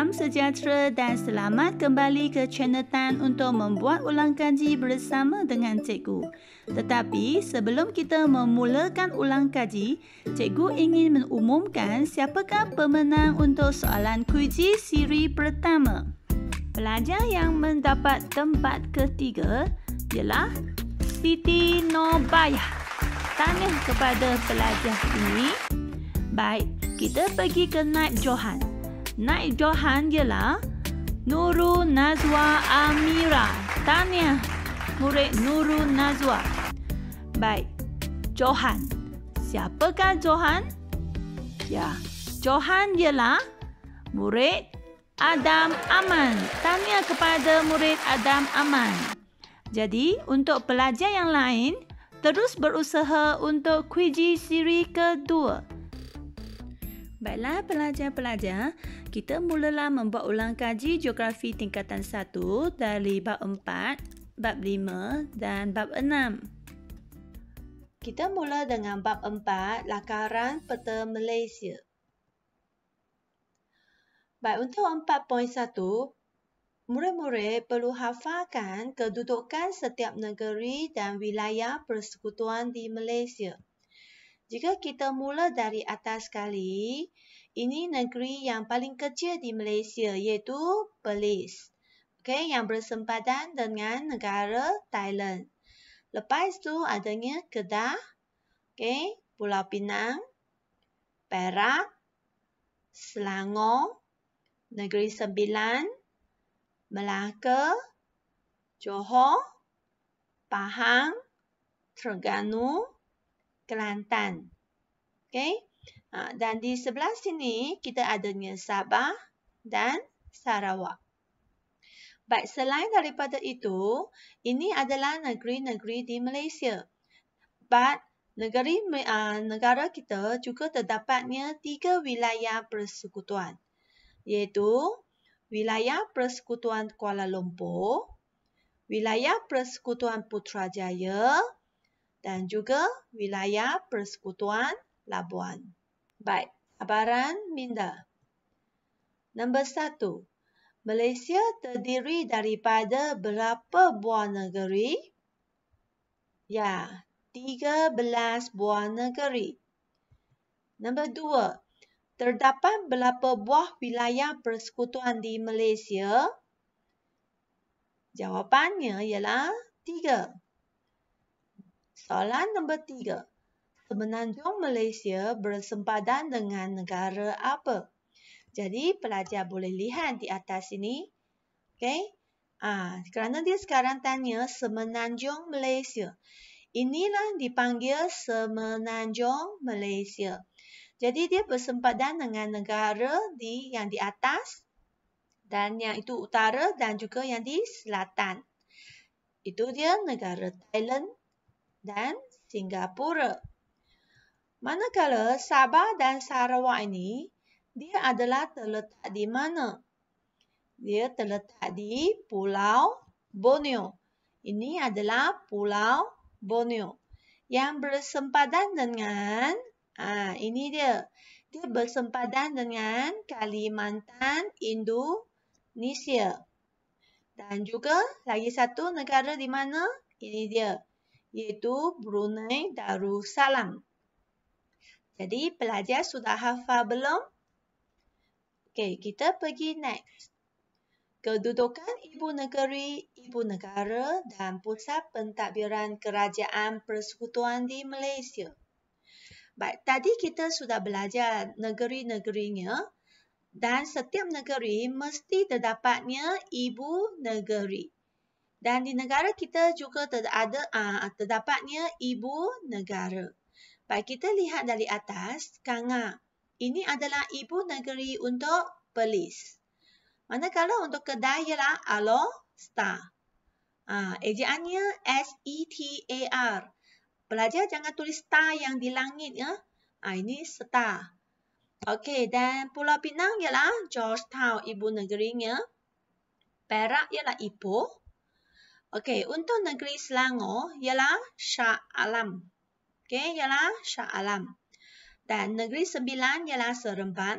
Salam sejahtera dan selamat kembali ke channel Tan untuk membuat ulang kaji bersama dengan cikgu. Tetapi sebelum kita memulakan ulang kaji, cikgu ingin mengumumkan siapakah pemenang untuk soalan kuiji siri pertama. Pelajar yang mendapat tempat ketiga ialah Siti Nobayah. Tanya kepada pelajar ini. Baik, kita pergi ke Naib Johan. Naik Johan je lah. Nurul Nazwa Amira. Tanya murid Nurul Nazwa. Baik. Johan. Siapakah Johan? Ya. Johan ialah murid Adam Aman. Tanya kepada murid Adam Aman. Jadi, untuk pelajar yang lain, terus berusaha untuk kuiji siri kedua. Baiklah pelajar-pelajar, kita mulalah membuat ulang kaji geografi tingkatan 1 dari bab 4, bab 5 dan bab 6. Kita mula dengan bab 4, lakaran peta Malaysia. Baik, untuk 4.1, murid-murid perlu hafalkan kedudukan setiap negeri dan wilayah persekutuan di Malaysia. Jika kita mula dari atas sekali, ini negeri yang paling kecil di Malaysia iaitu Perlis, Okay, yang bersempadan dengan negara Thailand. Lepas tu adanya Kedah, okay, Pulau Pinang, Perak, Selangor, Negeri Sembilan, Melaka, Johor, Pahang, Terengganu, Kelantan. Okay? Ha, dan di sebelah sini, kita adanya Sabah dan Sarawak. Baik, selain daripada itu, ini adalah negeri-negeri di Malaysia. But, negeri uh, negara kita juga terdapatnya tiga wilayah persekutuan. Iaitu, wilayah persekutuan Kuala Lumpur, wilayah persekutuan Putrajaya dan juga wilayah persekutuan Labuan. Baik, cabaran minda. Nombor satu, Malaysia terdiri daripada berapa buah negeri? Ya, 13 buah negeri. Nombor dua, terdapat berapa buah wilayah persekutuan di Malaysia? Jawapannya ialah tiga. Soalan nombor tiga. Semenanjung Malaysia bersempadan dengan negara apa? Jadi pelajar boleh lihat di atas ini. Okay? Ah, kerana dia sekarang tanya Semenanjung Malaysia. Inilah dipanggil Semenanjung Malaysia. Jadi dia bersempadan dengan negara di yang di atas dan yang itu utara dan juga yang di selatan. Itu dia negara Thailand dan Singapura. Manakala Sabah dan Sarawak ini, dia adalah terletak di mana? Dia terletak di Pulau Borneo. Ini adalah Pulau Borneo yang bersempadan dengan, ah ini dia, dia bersempadan dengan Kalimantan Indonesia. Dan juga lagi satu negara di mana? Ini dia, iaitu Brunei Darussalam. Jadi, pelajar sudah hafal belum? Okey, kita pergi next. Kedudukan ibu negeri, ibu negara dan pusat pentadbiran kerajaan persekutuan di Malaysia. Baik, tadi kita sudah belajar negeri-negerinya dan setiap negeri mesti terdapatnya ibu negeri. Dan di negara kita juga ah, terdapatnya ibu negara. Baik, kita lihat dari atas, Kanga. Ini adalah ibu negeri untuk Belis. Manakala untuk kedai ialah Alor Star. Ha, ah, ejaannya S-E-T-A-R. Pelajar jangan tulis star yang di langit. ya. Ha, ini star. Okey, dan Pulau Pinang ialah Georgetown, ibu negerinya. Perak ialah Ipoh. Okey, untuk negeri Selangor ialah Shah Alam okay, ialah Shah Alam. Dan negeri sembilan ialah Seremban.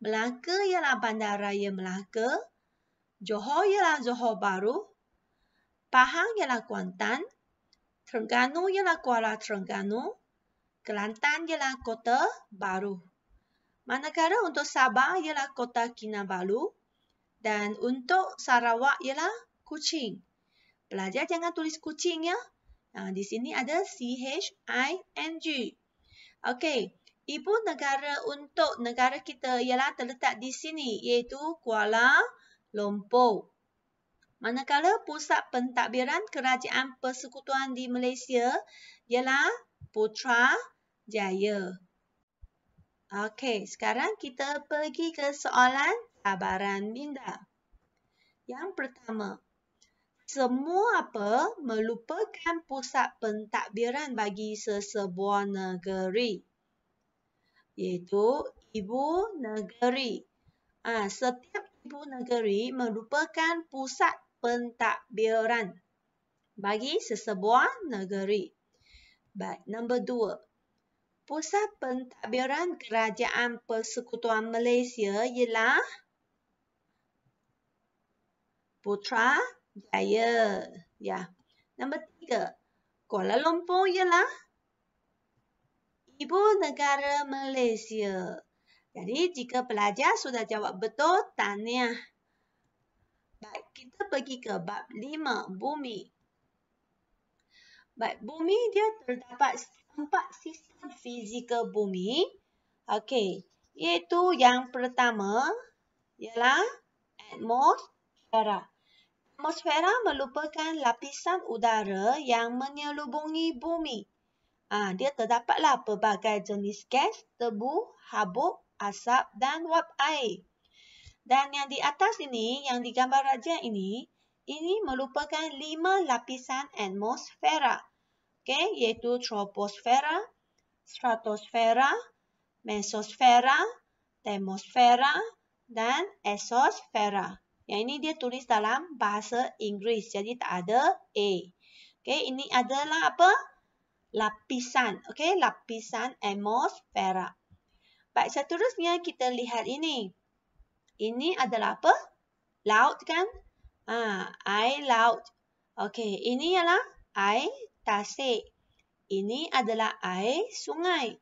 Melaka ialah Bandaraya Melaka. Johor ialah Johor Baru. Pahang ialah Kuantan. Terengganu ialah Kuala Terengganu. Kelantan ialah Kota Baru. Manakala untuk Sabah ialah Kota Kinabalu. Dan untuk Sarawak ialah Kuching. Pelajar jangan tulis kucing ya. Ah, di sini ada C-H-I-N-G. Okey, ibu negara untuk negara kita ialah terletak di sini iaitu Kuala Lumpur. Manakala pusat pentadbiran kerajaan persekutuan di Malaysia ialah Putra Jaya. Okey, sekarang kita pergi ke soalan tabaran minda. Yang pertama, semua apa melupakan pusat pentadbiran bagi sesebuah negeri. Iaitu ibu negeri. Ha, setiap ibu negeri merupakan pusat pentadbiran bagi sesebuah negeri. Baik number dua. Pusat pentadbiran kerajaan persekutuan Malaysia ialah Putra Jaya. Ya. Nombor tiga. Kuala Lumpur ialah ibu negara Malaysia. Jadi jika pelajar sudah jawab betul, tanya. Baik, kita pergi ke bab lima, bumi. Baik, bumi dia terdapat empat sistem fizikal bumi. Okey, iaitu yang pertama ialah atmosfera. Atmosfera merupakan lapisan udara yang menyelubungi bumi. Ha, dia terdapatlah pelbagai jenis gas, tebu, habuk, asap dan wap air. Dan yang di atas ini, yang digambar raja ini, ini merupakan lima lapisan atmosfera. Okay, iaitu troposfera, stratosfera, mesosfera, termosfera dan esosfera. Yang ini dia tulis dalam bahasa Inggeris. Jadi tak ada A. Okay, ini adalah apa? Lapisan. Okay, lapisan atmosfera. Baik, seterusnya kita lihat ini. Ini adalah apa? Laut kan? Ah, air laut. Okay, ini adalah air tasik. Ini adalah air sungai.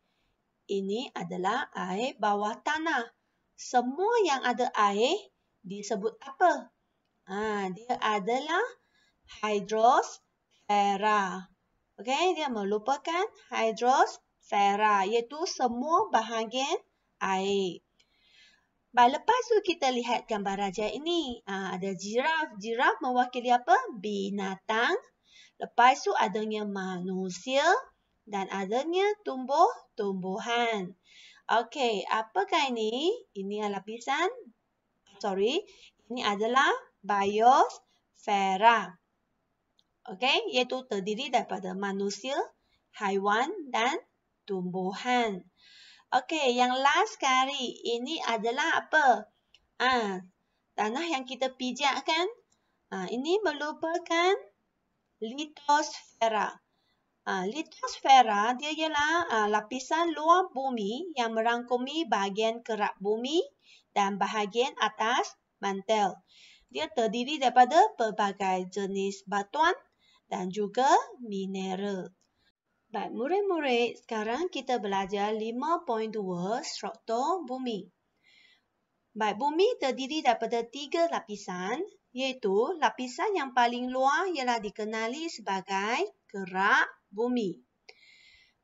Ini adalah air bawah tanah. Semua yang ada air disebut apa? Ha, dia adalah hydrosfera. Okey, dia melupakan hydrosfera iaitu semua bahagian air. Baik, lepas tu kita lihat gambar raja ini. Ha, ada jiraf. Jiraf mewakili apa? Binatang. Lepas tu adanya manusia dan adanya tumbuh-tumbuhan. Okey, apakah ini? Ini adalah lapisan sorry, ini adalah biosfera. Okey, iaitu terdiri daripada manusia, haiwan dan tumbuhan. Okay, yang last sekali, ini adalah apa? Ah, tanah yang kita pijak kan? Ah, ini merupakan litosfera. Ah, litosfera dia ialah ah, lapisan luar bumi yang merangkumi bahagian kerak bumi dan bahagian atas mantel. Dia terdiri daripada pelbagai jenis batuan dan juga mineral. Baik, murid-murid, sekarang kita belajar 5.2 struktur bumi. Baik, bumi terdiri daripada tiga lapisan, iaitu lapisan yang paling luar ialah dikenali sebagai kerak bumi.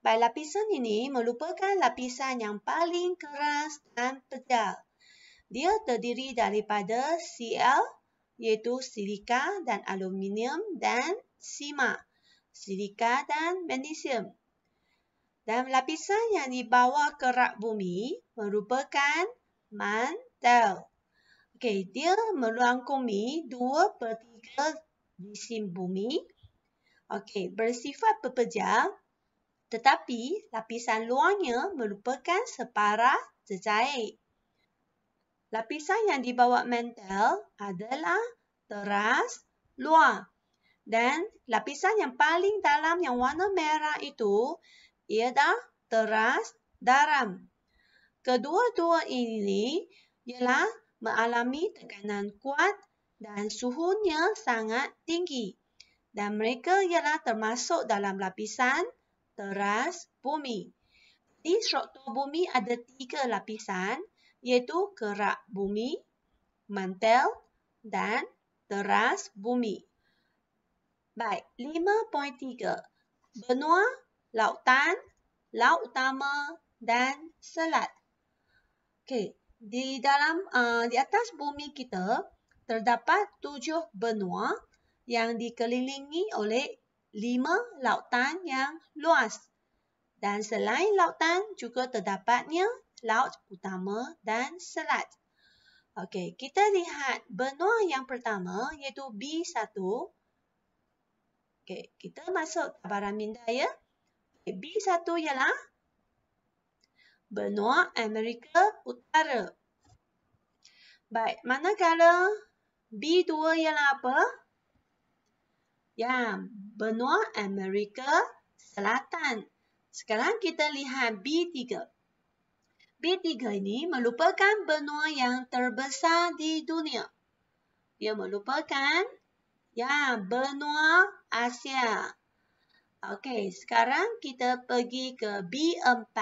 Baik, lapisan ini merupakan lapisan yang paling keras dan pejal. Dia terdiri daripada Cl iaitu silika dan aluminium dan sima silika dan magnesium. Dan lapisan yang dibawa ke rak bumi merupakan mantel. Okey, dia merangkumi 2/3 jisim bumi. Okey, bersifat pepejal tetapi lapisan luarnya merupakan separah cecair lapisan yang dibawa mantel adalah teras luar. Dan lapisan yang paling dalam yang warna merah itu ialah teras dalam. Kedua-dua ini ialah mengalami tekanan kuat dan suhunya sangat tinggi. Dan mereka ialah termasuk dalam lapisan teras bumi. Di struktur bumi ada tiga lapisan iaitu kerak bumi, mantel dan teras bumi. Baik, 5.3. Benua, lautan, laut utama dan selat. Okey, di dalam uh, di atas bumi kita terdapat tujuh benua yang dikelilingi oleh lima lautan yang luas. Dan selain lautan juga terdapatnya laut utama dan selat. Okey, kita lihat benua yang pertama iaitu B1. Okey, kita masuk kabaran minda ya. Okay, B1 ialah benua Amerika Utara. Baik, manakala B2 ialah apa? Ya, benua Amerika Selatan. Sekarang kita lihat B3. B3 ini melupakan benua yang terbesar di dunia. Dia melupakan, ya benua Asia. Okey, sekarang kita pergi ke B4.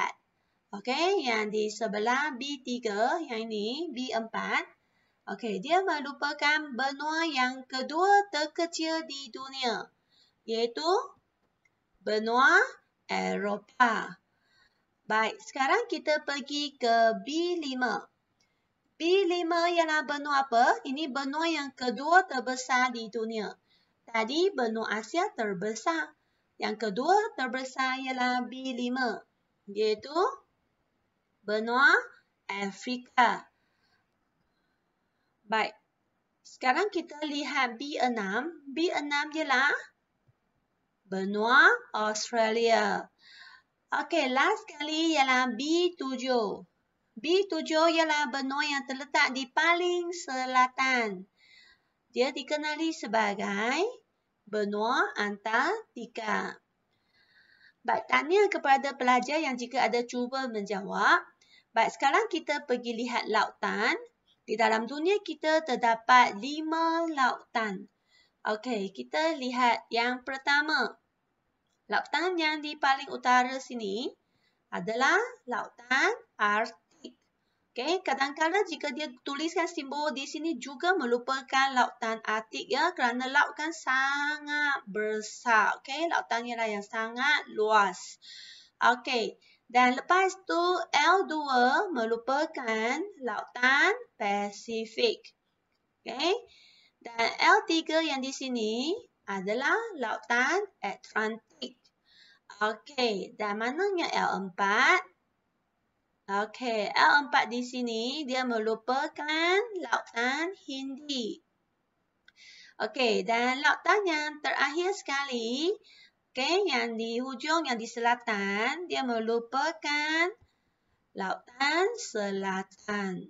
Okey, yang di sebelah B3, yang ini B4. Okey, dia melupakan benua yang kedua terkecil di dunia. Iaitu benua Eropah. Baik, sekarang kita pergi ke B5. B5 ialah benua apa? Ini benua yang kedua terbesar di dunia. Tadi benua Asia terbesar. Yang kedua terbesar ialah B5. Iaitu benua Afrika. Baik, sekarang kita lihat B6. B6 ialah benua Australia. Australia. Okay, last kali ialah B7. B7 ialah benua yang terletak di paling selatan. Dia dikenali sebagai benua antartika. Baik, tanya kepada pelajar yang jika ada cuba menjawab. Baik, sekarang kita pergi lihat lautan. Di dalam dunia kita terdapat lima lautan. Okey, kita lihat yang pertama. Lautan yang di paling utara sini adalah lautan Arktik. Okay kadang-kadang jika dia tuliskan simbol di sini juga melupakan lautan Arktik ya kerana laut kan sangat besar. Okay lautan ialah yang sangat luas. Okay dan lepas tu L2 melupakan lautan Pasifik. Okay Dan L3 yang di sini adalah lautan Atlantik. Okey, dan mananya L4? Okey, L4 di sini dia melupakan lautan Hindi. Okey, dan lautan yang terakhir sekali, okey, yang di hujung yang di selatan, dia melupakan lautan selatan.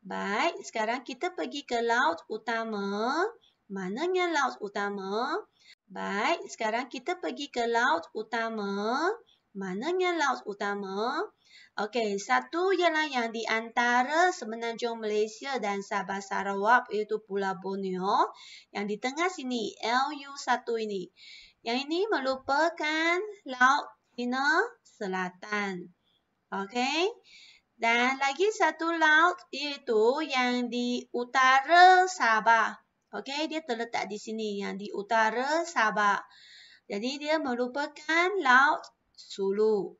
Baik, sekarang kita pergi ke laut utama. Mananya laut utama? Baik, sekarang kita pergi ke laut utama. Mana Mananya laut utama? Okey, satu ialah yang di antara Semenanjung Malaysia dan Sabah Sarawak iaitu Pulau Borneo. Yang di tengah sini, LU1 ini. Yang ini melupakan Laut China Selatan. Okey, dan lagi satu laut iaitu yang di utara Sabah. Okey, dia terletak di sini yang di utara Sabah. Jadi dia merupakan Laut Sulu.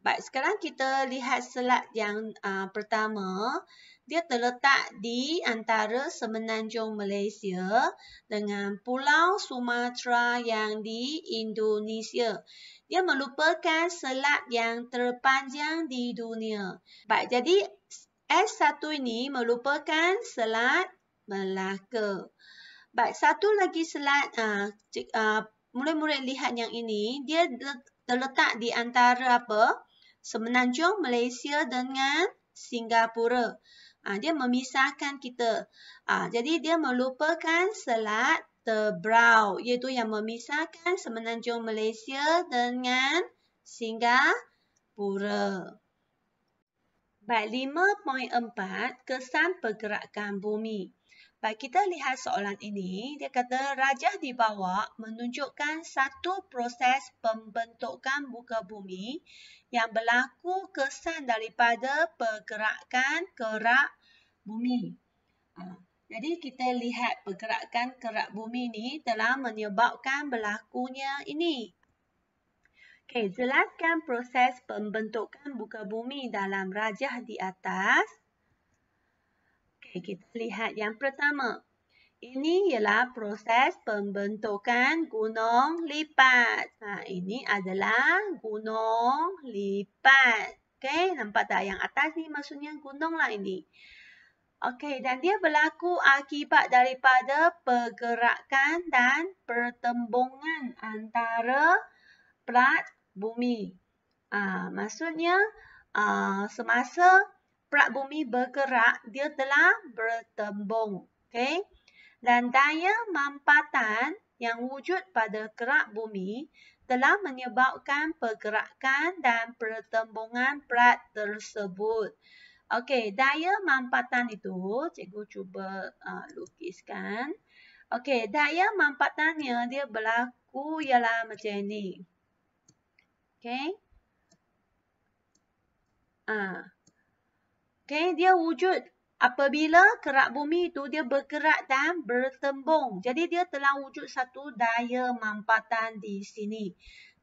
Baik, sekarang kita lihat selat yang uh, pertama. Dia terletak di antara Semenanjung Malaysia dengan Pulau Sumatera yang di Indonesia. Dia merupakan selat yang terpanjang di dunia. Baik, jadi S1 ini merupakan selat Melaka. Baik, satu lagi slide ah uh, uh, lihat yang ini, dia terletak di antara apa? Semenanjung Malaysia dengan Singapura. uh, dia memisahkan kita. uh, jadi dia melupakan selat Terbrau iaitu yang memisahkan semenanjung Malaysia dengan Singapura. Baik 5.4 kesan pergerakan bumi. Baik, kita lihat soalan ini. Dia kata, rajah di bawah menunjukkan satu proses pembentukan buka bumi yang berlaku kesan daripada pergerakan kerak bumi. Ha, jadi, kita lihat pergerakan kerak bumi ini telah menyebabkan berlakunya ini. Okay, jelaskan proses pembentukan buka bumi dalam rajah di atas. Okay, kita lihat yang pertama. Ini ialah proses pembentukan gunung lipat. Ha, ini adalah gunung lipat. Okay, nampak tak yang atas ni maksudnya gunung lah ini. Okay, dan dia berlaku akibat daripada pergerakan dan pertembungan antara plat bumi. Ha, maksudnya ha, semasa Plat bumi bergerak, dia telah bertembung. Okay? Dan daya mampatan yang wujud pada kerak bumi telah menyebabkan pergerakan dan pertembungan plat tersebut. Okey, daya mampatan itu, cikgu cuba uh, lukiskan. Okey, daya mampatannya dia berlaku ialah macam ni. Okey. Ah. Uh. Okay, dia wujud apabila kerak bumi itu dia bergerak dan bertembung. Jadi dia telah wujud satu daya mampatan di sini.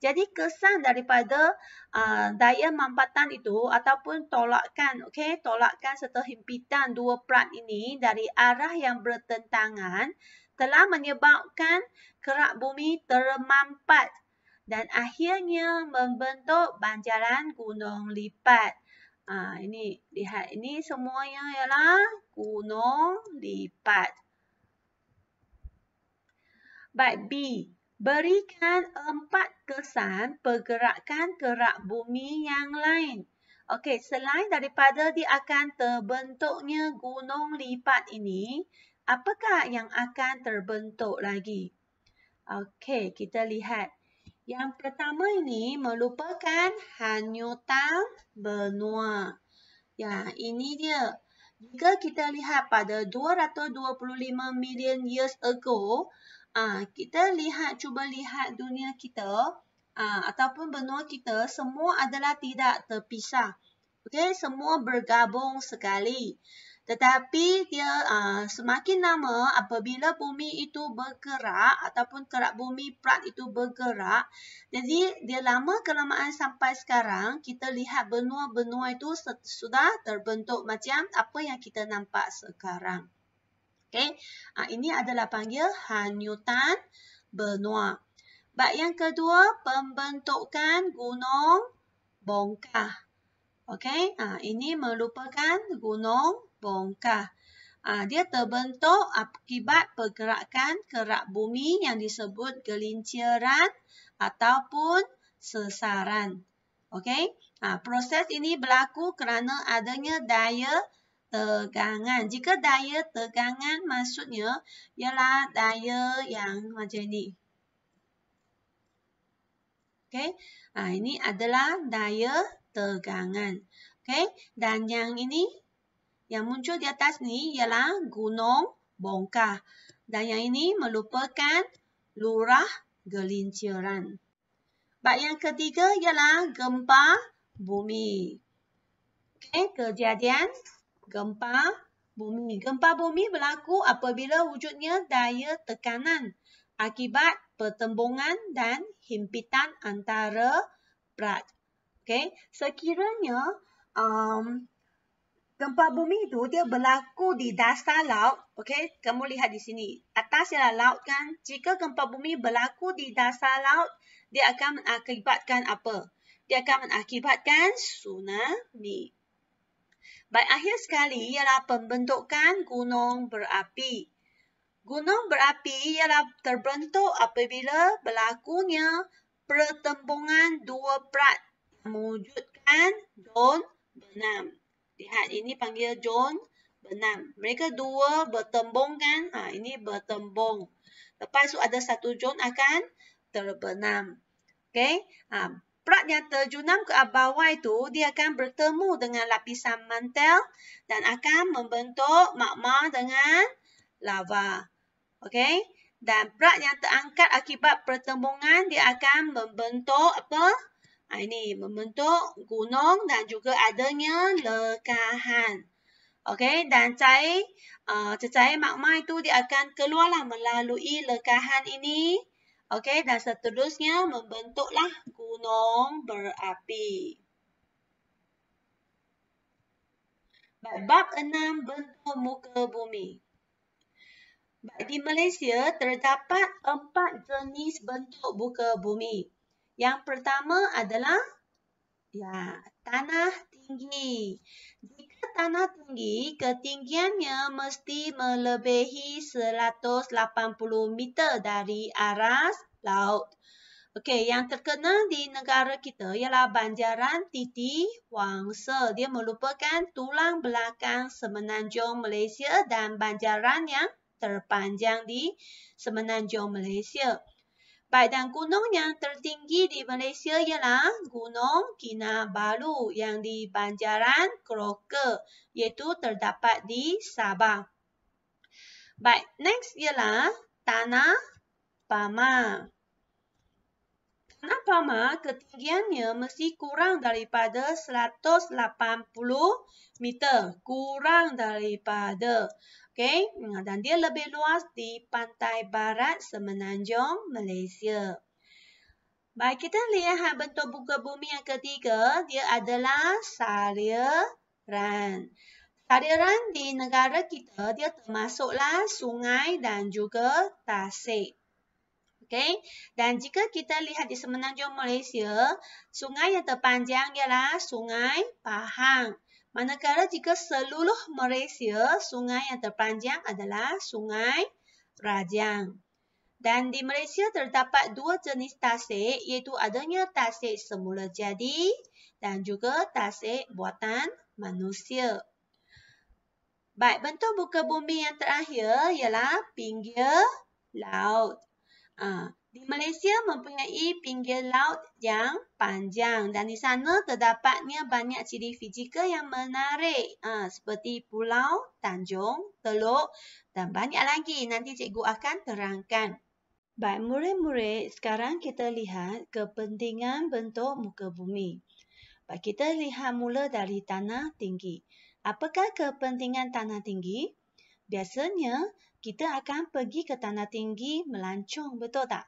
Jadi kesan daripada uh, daya mampatan itu ataupun tolakkan, okay, tolakkan serta himpitan dua plat ini dari arah yang bertentangan telah menyebabkan kerak bumi termampat dan akhirnya membentuk banjaran gunung lipat. Ha, ini lihat ini semua yang ialah gunung lipat. Baik B. Berikan empat kesan pergerakan gerak bumi yang lain. Okey, selain daripada dia akan terbentuknya gunung lipat ini, apakah yang akan terbentuk lagi? Okey, kita lihat. Yang pertama ini merupakan hanyutan benua. Ya, ini dia. Jika kita lihat pada 225 million years ago, ah, kita lihat, cuba lihat dunia kita ah, ataupun benua kita, semua adalah tidak terpisah. Okey, semua bergabung sekali. Tetapi dia uh, semakin lama apabila bumi itu bergerak ataupun kerak bumi plat itu bergerak. Jadi dia lama kelamaan sampai sekarang kita lihat benua-benua itu sudah terbentuk macam apa yang kita nampak sekarang. Okay. Uh, ini adalah panggil hanyutan benua. Baik yang kedua pembentukan gunung bongkah. Okey, uh, ini merupakan gunung bongkah. Ah, dia terbentuk akibat pergerakan kerak bumi yang disebut gelinciran ataupun sesaran. Okay? Ah, proses ini berlaku kerana adanya daya tegangan. Jika daya tegangan maksudnya ialah daya yang macam ni. Okay? Ah, ini adalah daya tegangan. Okay? Dan yang ini yang muncul di atas ni ialah gunung bongkah. Dan yang ini melupakan lurah gelinciran. Baik yang ketiga ialah gempa bumi. Okay, kejadian gempa bumi. Gempa bumi berlaku apabila wujudnya daya tekanan akibat pertembungan dan himpitan antara plat. Okay, sekiranya um, Gempa bumi itu dia berlaku di dasar laut. Okey, kamu lihat di sini. Atas ialah laut kan? Jika gempa bumi berlaku di dasar laut, dia akan mengakibatkan apa? Dia akan mengakibatkan tsunami. Baik, akhir sekali ialah pembentukan gunung berapi. Gunung berapi ialah terbentuk apabila berlakunya pertembungan dua perat mewujudkan don benam. Lihat ini panggil John benam Mereka dua bertembung kan? Ha, ini bertembung. Lepas tu ada satu John akan terbenam. Okay? Ha, perak yang terjunam ke bawah itu dia akan bertemu dengan lapisan mantel dan akan membentuk magma dengan lava. Okay? Dan perak yang terangkat akibat pertembungan dia akan membentuk apa? Ha, ini membentuk gunung dan juga adanya lekahan. Okey, dan cair, uh, ha, cecair magma itu dia akan keluarlah melalui lekahan ini. Okey, dan seterusnya membentuklah gunung berapi. Bab enam bentuk muka bumi. Di Malaysia terdapat empat jenis bentuk muka bumi. Yang pertama adalah ya tanah tinggi. Jika tanah tinggi, ketinggiannya mesti melebihi 180 meter dari aras laut. Okey, yang terkenal di negara kita ialah Banjaran Titi Wangsa. Dia merupakan tulang belakang semenanjung Malaysia dan banjaran yang terpanjang di semenanjung Malaysia. Baik dan gunung yang tertinggi di Malaysia ialah Gunung Kinabalu yang di Banjaran Kroka iaitu terdapat di Sabah. Baik, next ialah Tanah Pama. Tanah Pama ketinggiannya mesti kurang daripada 180 meter. Kurang daripada. Okey, dan dia lebih luas di pantai barat semenanjung Malaysia. Baik, kita lihat bentuk buka bumi yang ketiga, dia adalah saliran. Saliran di negara kita, dia termasuklah sungai dan juga tasik. Okey, dan jika kita lihat di semenanjung Malaysia, sungai yang terpanjang ialah Sungai Pahang. Manakala jika seluruh Malaysia, sungai yang terpanjang adalah Sungai Rajang. Dan di Malaysia terdapat dua jenis tasik iaitu adanya tasik semula jadi dan juga tasik buatan manusia. Baik, bentuk buka bumi yang terakhir ialah pinggir laut. Ha, di Malaysia mempunyai pinggir laut yang panjang dan di sana terdapatnya banyak ciri fizikal yang menarik ha, seperti pulau, tanjung, teluk dan banyak lagi nanti cikgu akan terangkan. Baik murid-murid, sekarang kita lihat kepentingan bentuk muka bumi. Baik, kita lihat mula dari tanah tinggi. Apakah kepentingan tanah tinggi? Biasanya, kita akan pergi ke tanah tinggi melancung betul tak?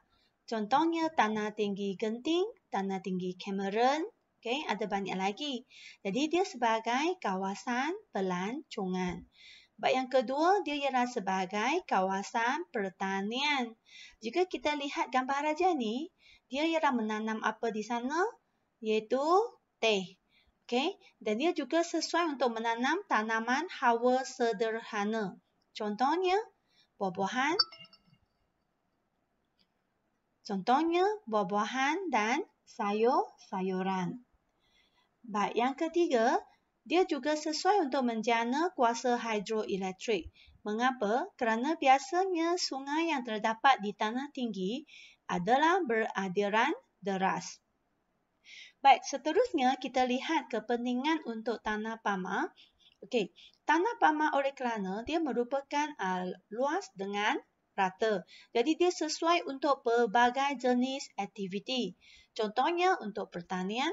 Contohnya tanah tinggi genting, tanah tinggi Cameron, okay, ada banyak lagi. Jadi dia sebagai kawasan pelancongan. Baik yang kedua, dia ialah sebagai kawasan pertanian. Jika kita lihat gambar raja ni, dia ialah menanam apa di sana? Iaitu teh. Okay? Dan dia juga sesuai untuk menanam tanaman hawa sederhana. Contohnya, buah-buahan, Contohnya, buah-buahan dan sayur-sayuran. Baik, yang ketiga, dia juga sesuai untuk menjana kuasa hidroelektrik. Mengapa? Kerana biasanya sungai yang terdapat di tanah tinggi adalah beradiran deras. Baik, seterusnya kita lihat kepentingan untuk tanah pama. Okey, tanah pama oleh kerana dia merupakan uh, luas dengan rata. Jadi dia sesuai untuk pelbagai jenis aktiviti. Contohnya untuk pertanian,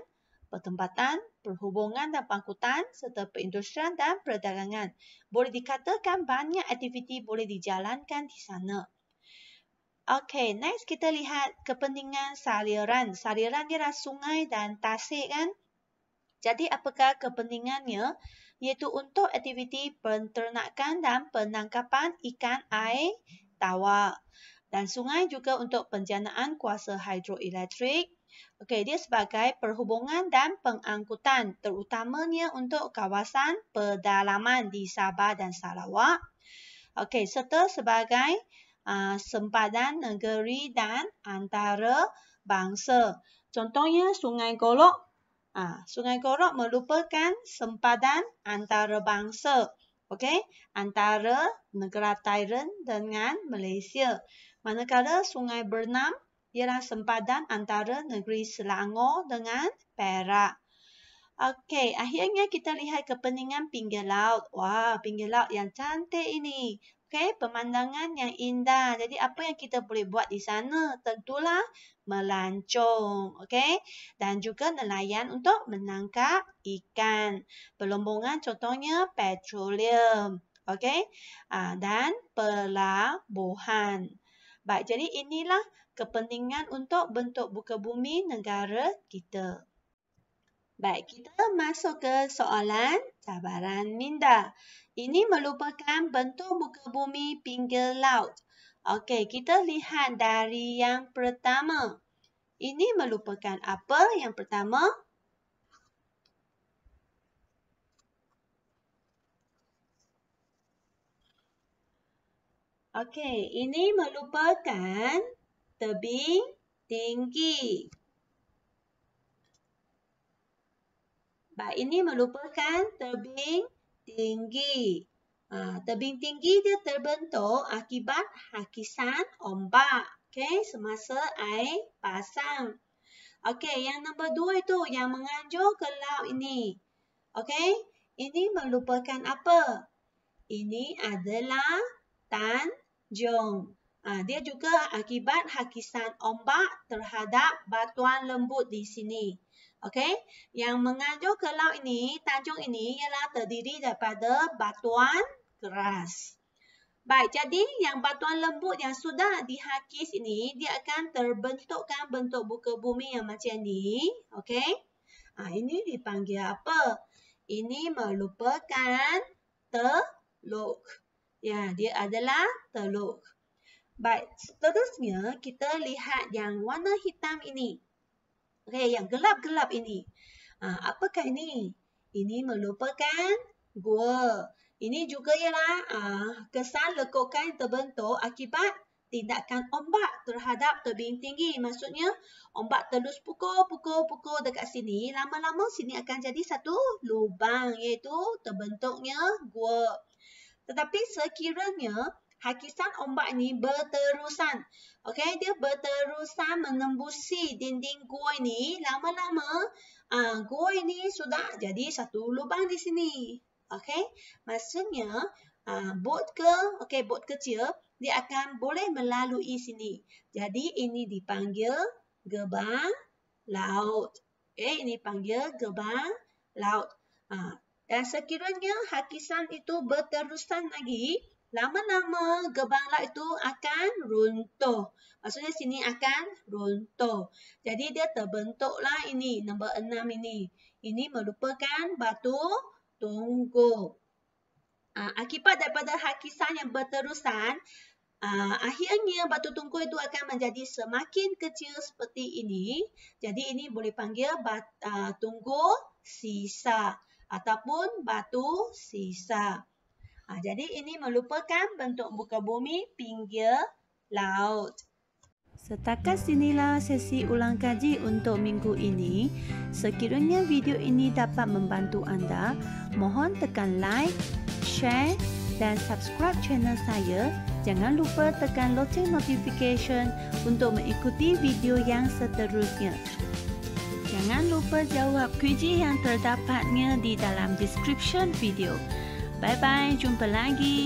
pertempatan, perhubungan dan pangkutan serta perindustrian dan perdagangan. Boleh dikatakan banyak aktiviti boleh dijalankan di sana. Okey, next kita lihat kepentingan saliran. Saliran dia adalah sungai dan tasik kan? Jadi apakah kepentingannya? Iaitu untuk aktiviti penternakan dan penangkapan ikan air tawar. Dan sungai juga untuk penjanaan kuasa hidroelektrik. Okey, dia sebagai perhubungan dan pengangkutan terutamanya untuk kawasan pedalaman di Sabah dan Sarawak. Okey, serta sebagai uh, sempadan negeri dan antara bangsa. Contohnya Sungai Golok. Uh, sungai Golok merupakan sempadan antara bangsa. Okey, antara negara Thailand dengan Malaysia. Manakala Sungai Bernam ialah sempadan antara negeri Selangor dengan Perak. Okey, akhirnya kita lihat kepentingan pinggir laut. Wah, pinggir laut yang cantik ini. Okay, pemandangan yang indah. Jadi, apa yang kita boleh buat di sana? Tentulah melancong. Okay, dan juga nelayan untuk menangkap ikan. Pelombongan contohnya petroleum. Okay, uh, ah, dan pelabuhan. Baik, jadi inilah kepentingan untuk bentuk buka bumi negara kita. Baik, kita masuk ke soalan cabaran minda. Ini merupakan bentuk muka bumi pinggir laut. Okey, kita lihat dari yang pertama. Ini merupakan apa yang pertama? Okey, ini merupakan tebing tinggi. baik ini merupakan tebing tinggi. Ha, tebing tinggi dia terbentuk akibat hakisan ombak. Okey, semasa air pasang. Okey, yang nombor dua itu yang menganjur ke laut ini. Okey, ini merupakan apa? Ini adalah tanjung. Ha, dia juga akibat hakisan ombak terhadap batuan lembut di sini. Okay, yang menganjur ke laut ini, tanjung ini ialah terdiri daripada batuan keras. Baik, jadi yang batuan lembut yang sudah dihakis ini, dia akan terbentukkan bentuk buka bumi yang macam ni. okay? ha, ini dipanggil apa? Ini merupakan teluk. Ya, dia adalah teluk. Baik, seterusnya kita lihat yang warna hitam ini. Okey, yang gelap-gelap ini. Ha, apakah ini? Ini melupakan gua. Ini juga ialah ha, kesan lekukan yang terbentuk akibat tindakan ombak terhadap tebing tinggi. Maksudnya, ombak terus pukul-pukul-pukul dekat sini. Lama-lama sini akan jadi satu lubang iaitu terbentuknya gua. Tetapi sekiranya Hakisan ombak ni berterusan. Okey, dia berterusan menembusi dinding gua ni Lama-lama, uh, ah, gua ini sudah jadi satu lubang di sini. Okey, maksudnya uh, bot ke, okey, bot kecil, dia akan boleh melalui sini. Jadi, ini dipanggil gerbang laut. Okey, ini panggil gerbang laut. Uh, dan sekiranya hakisan itu berterusan lagi, lama-lama gerbang lock itu akan runtuh. Maksudnya sini akan runtuh. Jadi dia terbentuklah ini, nombor enam ini. Ini merupakan batu tunggu. Ah, akibat daripada hakisan yang berterusan, ah, akhirnya batu tunggu itu akan menjadi semakin kecil seperti ini. Jadi ini boleh panggil batu ah, tunggu sisa ataupun batu sisa. Ha, jadi ini merupakan bentuk buka bumi pinggir laut. Setakat sinilah sesi ulang kaji untuk minggu ini. Sekiranya video ini dapat membantu anda, mohon tekan like, share dan subscribe channel saya. Jangan lupa tekan loceng notification untuk mengikuti video yang seterusnya. Jangan lupa jawab kuih yang terdapatnya di dalam description video. Bye bye, jumpa lagi.